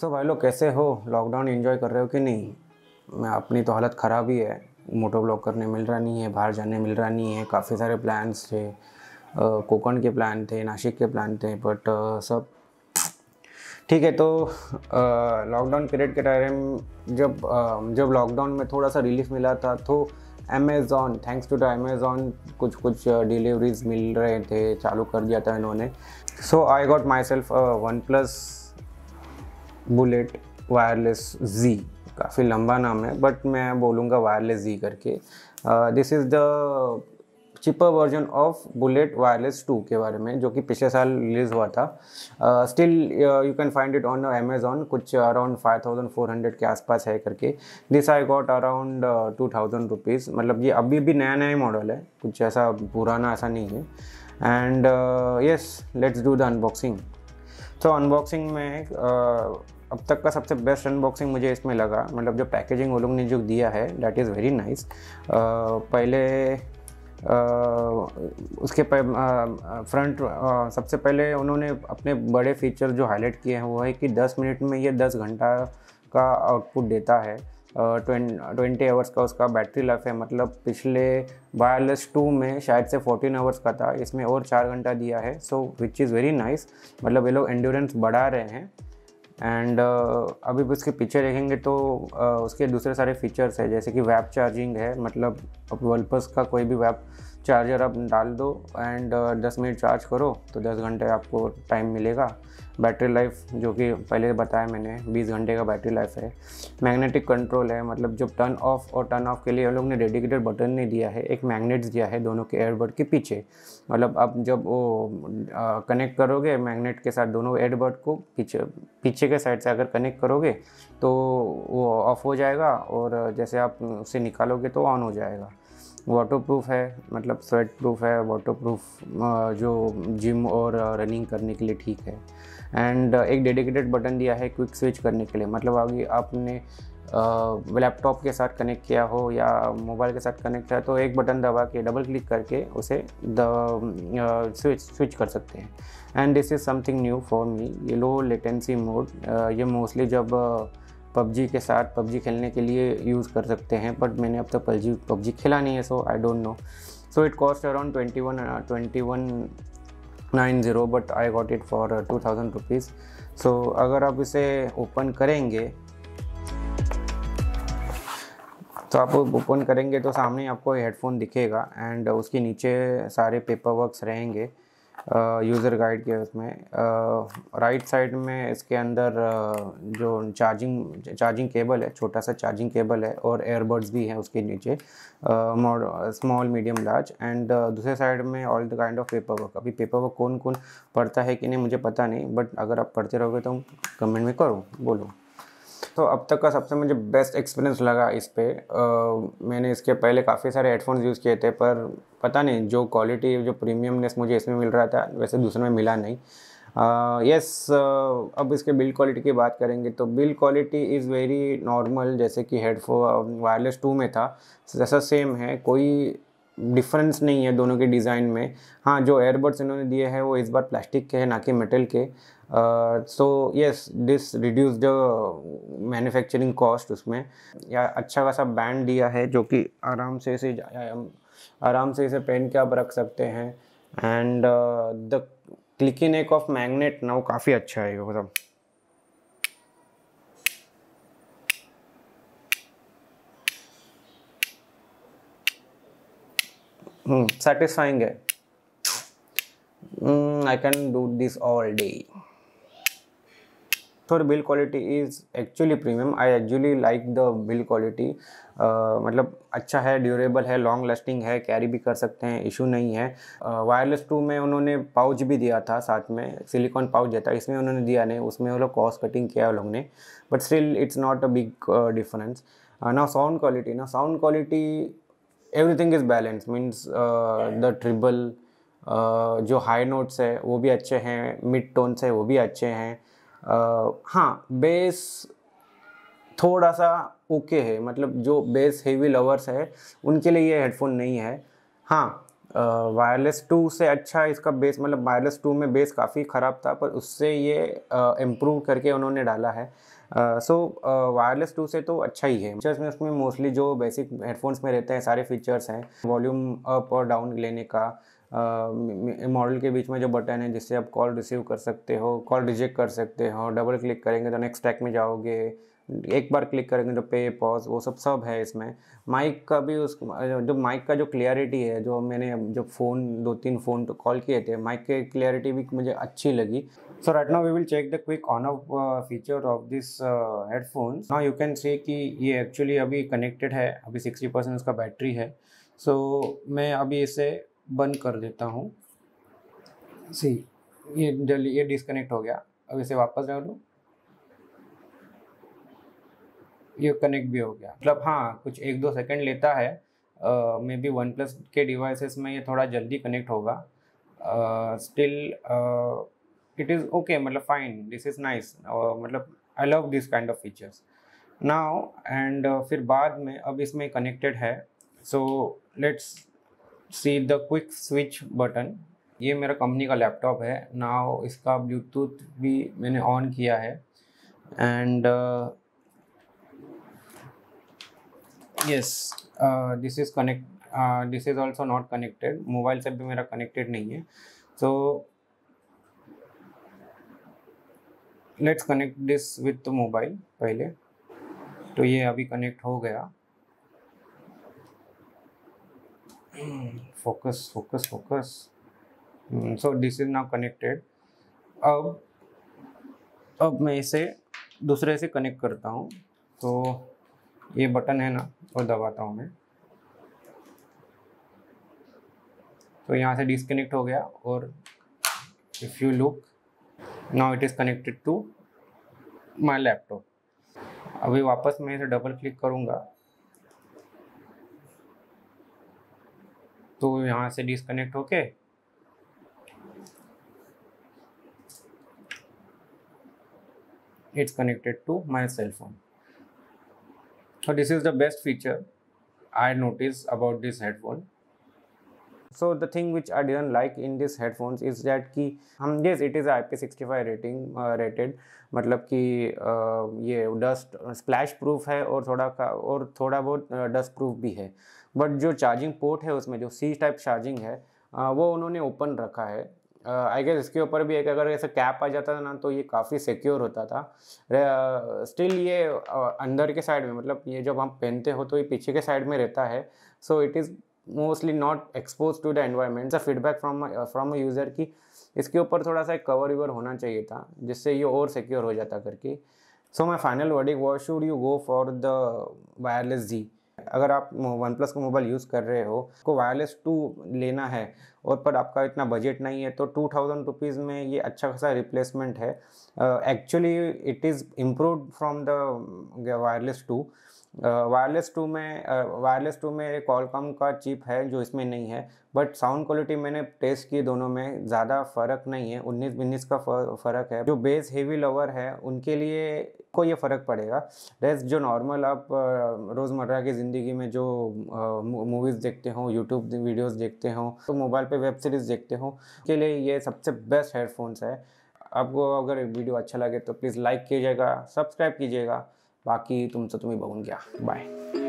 सो so भाई लोग कैसे हो लॉकडाउन इन्जॉय कर रहे हो कि नहीं मैं अपनी तो हालत ख़राब ही है मोटो ब्लॉक करने मिल रहा नहीं है बाहर जाने मिल रहा नहीं है काफ़ी सारे प्लान्स थे कोकण के प्लान थे नासिक के प्लान थे बट सब ठीक है तो लॉकडाउन पीरियड के टाइम जब आ, जब लॉकडाउन में थोड़ा सा रिलीफ मिला था तो Amazon thanks to the Amazon कुछ कुछ डिलीवरीज मिल रहे थे चालू कर दिया था इन्होंने so I got myself OnePlus bullet wireless Z काफ़ी लंबा नाम है बट मैं बोलूँगा वायरलेस जी करके this is the cheaper version of bullet wireless two के बारे में जो कि पिछले साल रिलीज़ हुआ था still you can find it on Amazon कुछ around five thousand four hundred के आसपास है करके this I got around two thousand rupees मतलब ये अभी भी नया नया मॉडल है कुछ ऐसा पुराना ऐसा नहीं है and yes let's do the unboxing तो अनबॉक्सिंग में अब तक का सबसे बेस्ट अनबॉक्सिंग मुझे इसमें लगा मतलब जो पैकेजिंग वो लोग ने जो दिया है डैट इज़ वेरी नाइस पहले आ, उसके फ्रंट सबसे पहले उन्होंने अपने बड़े फीचर जो हाईलाइट किए हैं वो है कि 10 मिनट में ये 10 घंटा का आउटपुट देता है ट्वेंटी आवर्स का उसका बैटरी लाइफ है मतलब पिछले वायरलेस टू में शायद से फोर्टीन आवर्स का था इसमें और चार घंटा दिया है so which is very nice मतलब ये लोग एंडोरेंस बढ़ा रहे हैं एंड uh, अभी उसके पीछे देखेंगे तो uh, उसके दूसरे सारे फीचर्स है जैसे कि वैप चार्जिंग है मतलब अब वर्ल्पस का कोई भी वैप चार्जर आप डाल दो एंड दस मिनट चार्ज करो तो दस घंटे आपको टाइम मिलेगा बैटरी लाइफ जो कि पहले बताया मैंने बीस घंटे का बैटरी लाइफ है मैग्नेटिक कंट्रोल है मतलब जब टर्न ऑफ और टर्न ऑफ के लिए हम लोग ने डेडिकेटेड बटन नहीं दिया है एक मैग्नेट्स दिया है दोनों के एयरबड के पीछे मतलब आप जब वो कनेक्ट करोगे मैग्नेट के साथ दोनों एयरबड को पीछे पीछे के साइड से अगर कनेक्ट करोगे तो वो ऑफ हो जाएगा और जैसे आप उसे निकालोगे तो ऑन हो जाएगा वाटर प्रूफ है मतलब स्वेट प्रूफ है वाटर प्रूफ जो जिम और रनिंग करने के लिए ठीक है एंड एक डेडिकेटेड बटन दिया है क्विक स्विच करने के लिए मतलब आगे आपने लैपटॉप के साथ कनेक्ट किया हो या मोबाइल के साथ कनेक्ट है तो एक बटन दबा के डबल क्लिक करके उसे द स्विच स्विच कर सकते हैं and this is something new for me ये लो लेटेंसी मोड ये मोस्टली जब uh, पबजी के साथ पबजी खेलने के लिए यूज़ कर सकते हैं बट मैंने अब तक तो पबजी पबजी खेला नहीं है so I don't know so it cost around twenty one twenty one nine zero but I got it for two thousand rupees so अगर आप इसे ओपन करेंगे तो आप ओपन करेंगे तो सामने आपको हेडफोन दिखेगा एंड उसके नीचे सारे पेपर वर्क्स रहेंगे यूज़र गाइड के उसमें राइट साइड में इसके अंदर जो चार्जिंग चार्जिंग केबल है छोटा सा चार्जिंग केबल है और एयरबड्स भी हैं उसके नीचे स्मॉल मीडियम लार्ज एंड दूसरे साइड में all the kind of paper work अभी पेपर वर्क कौन कौन पढ़ता है कि नहीं मुझे पता नहीं बट अगर आप पढ़ते रहोगे तो कमेंट में करो बोलो तो अब तक का सबसे मुझे बेस्ट एक्सपीरियंस लगा इस पर मैंने इसके पहले काफ़ी सारे हेडफोन्स यूज़ किए थे पर पता नहीं जो क्वालिटी जो प्रीमियमनेस मुझे इसमें मिल रहा था वैसे दूसरे में मिला नहीं यस uh, yes, uh, अब इसके बिल्ड क्वालिटी की बात करेंगे तो build quality is very normal जैसे कि हेडफोन वायरलेस टू में था जैसा सेम है कोई डिफरेंस नहीं है दोनों के डिज़ाइन में हाँ जो एयरबड्स इन्होंने दिए हैं वो इस बार प्लास्टिक के हैं ना कि मेटल के so yes this reduce the manufacturing cost उसमें या अच्छा खासा बैंड दिया है जो कि आराम से इसे आराम से इसे पहन के आप रख सकते हैं एंड द क्लिकी एक ऑफ मैग्नेट ना वो काफ़ी अच्छा है मतलब सेटिस्फाइंग हम्म, है I can do this all day थोड़ी build quality is actually premium I actually like the build quality मतलब अच्छा है ड्यूरेबल है लॉन्ग लास्टिंग है कैरी भी कर सकते हैं इशू नहीं है वायरलेस टू में उन्होंने पाउच भी दिया था साथ में सिलिकॉन पाउच देता इसमें उन्होंने दिया नहीं उसमें वो लोग कॉस्ट कटिंग किया उन लोगों ने but still it's not a big difference ना साउंड क्वालिटी ना sound quality everything is balance means the treble जो हाई नोट्स है वो भी अच्छे हैं मिड टोन्स है वो भी अच्छे हैं हाँ बेस थोड़ा सा ओके okay है मतलब जो बेस हेवी लवर्स है उनके लिए ये हेडफोन नहीं है हाँ वायरलेस टू से अच्छा इसका बेस मतलब वायरलेस टू में बेस काफ़ी ख़राब था पर उससे ये इम्प्रूव करके उन्होंने डाला है सो वायरलेस टू से तो अच्छा ही है फीचर्स में उसमें मोस्टली जो बेसिक हेडफोन्स में रहते हैं सारे फीचर्स हैं वॉल्यूम अप और डाउन लेने का मॉडल के बीच में जो बटन है जिससे आप कॉल रिसीव कर सकते हो कॉल रिजेक्ट कर सकते हो डबल क्लिक करेंगे तो नेक्स्ट टैक में जाओगे एक बार क्लिक करेंगे तो पे पॉज वो सब सब है इसमें माइक का भी उस जो माइक का जो क्लियरिटी है जो मैंने जो फ़ोन दो तीन फ़ोन तो कॉल किए थे माइक के क्लियरिटी भी मुझे अच्छी लगी so right now we will check the quick on off feature of this headphones now you can see कि ये एक्चुअली अभी कनेक्टेड है अभी सिक्सटी परसेंट उसका बैटरी है सो so, मैं अभी इसे बंद कर देता हूँ सी ये जल्दी ये डिसकनेक्ट हो गया अब इसे वापस डाल दूँ ये कनेक्ट भी हो गया मतलब हाँ कुछ एक दो सेकंड लेता है मे बी वन प्लस के डिवाइसेस में ये थोड़ा जल्दी कनेक्ट होगा स्टिल इट इज़ ओके मतलब फाइन दिस इज़ नाइस मतलब I love this kind of features now and फिर बाद में अब इसमें कनेक्टेड है so let's see the quick switch button ये मेरा कंपनी का लैपटॉप है ना इसका ब्लूटूथ भी मैंने ऑन किया है and yes this is connect this is also not connected mobile से भी मेरा कनेक्टेड नहीं है so let's connect this with mobile पहले तो ये अभी कनेक्ट हो गया focus focus focus so hmm, so this is now connected अब अब मैं इसे दूसरे से कनेक्ट करता हूँ तो ये बटन है ना वो दबाता हूँ मैं तो यहाँ से डिसकनेक्ट हो गया और if you look now it is connected to my laptop अभी वापस मैं इसे डबल क्लिक करूँगा तो यहाँ से डिसकनेक्ट होके it's connected to my cell phone this is the best feature I notice about this headphone so the thing which I didn't like in this headphones is that कि हम ये it is I P sixty five rating rated मतलब कि uh, ये dust splash proof है और थोड़ा का और थोड़ा बहुत डस्ट uh, प्रूफ भी है बट जो चार्जिंग पोर्ट है उसमें जो सी टाइप चार्जिंग है uh, वो उन्होंने ओपन रखा है आई uh, गेस इसके ऊपर भी एक अगर ऐसा कैप आ जाता था ना तो ये काफ़ी सिक्योर होता था स्टिल uh, ये अंदर के साइड में मतलब ये जब हम पहनते हो तो ये पीछे के साइड में रहता है so it is mostly not expose to the environment feedback from from a user की इसके ऊपर थोड़ा सा एक कवर यूवर होना चाहिए था जिससे ये और सिक्योर हो जाता करके so my final verdict what should you go for the wireless Z अगर आप वन प्लस का मोबाइल यूज़ कर रहे हो को वायरलेस टू लेना है और पर आपका इतना बजट नहीं है तो टू थाउजेंड रुपीज़ में ये अच्छा खासा रिप्लेसमेंट है actually it is improve from the wireless two wireless two में वायरलेस टू में कॉलकॉम का चिप है जो इसमें नहीं है बट साउंड क्वालिटी मैंने टेस्ट की दोनों में ज़्यादा फ़र्क नहीं है उन्नीस उन्नीस का फ़र्क है जो बेस हेवी लवर है उनके लिए को ये फ़र्क पड़ेगा रेस्ट जो नॉर्मल आप रोज़मर्रा की ज़िंदगी में जो मूवीज़ देखते हो यूट्यूब वीडियोज़ देखते हो तो मोबाइल पे वेब सीरीज़ देखते हो के लिए ये सबसे बेस्ट हेडफोन्स है आपको अगर वीडियो अच्छा लगे तो प्लीज़ लाइक कीजिएगा सब्सक्राइब कीजिएगा बाकी तुमचं तुम्ही बघून घ्या बाय